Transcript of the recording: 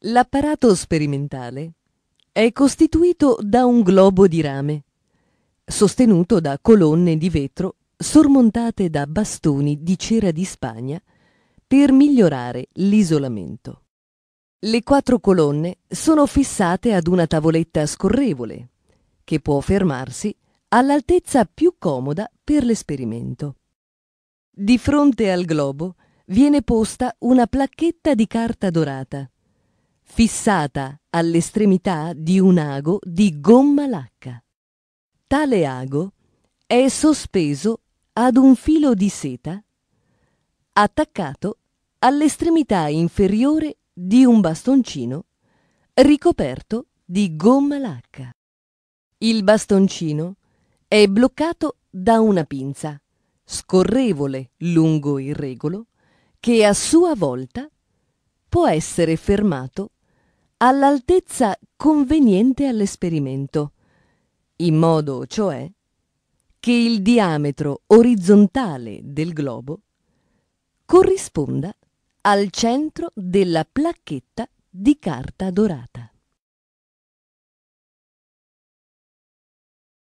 L'apparato sperimentale è costituito da un globo di rame, sostenuto da colonne di vetro sormontate da bastoni di cera di Spagna per migliorare l'isolamento. Le quattro colonne sono fissate ad una tavoletta scorrevole, che può fermarsi all'altezza più comoda per l'esperimento. Di fronte al globo viene posta una placchetta di carta dorata fissata all'estremità di un ago di gomma lacca. Tale ago è sospeso ad un filo di seta attaccato all'estremità inferiore di un bastoncino ricoperto di gomma lacca. Il bastoncino è bloccato da una pinza scorrevole lungo il regolo che a sua volta può essere fermato all'altezza conveniente all'esperimento, in modo cioè che il diametro orizzontale del globo corrisponda al centro della placchetta di carta dorata.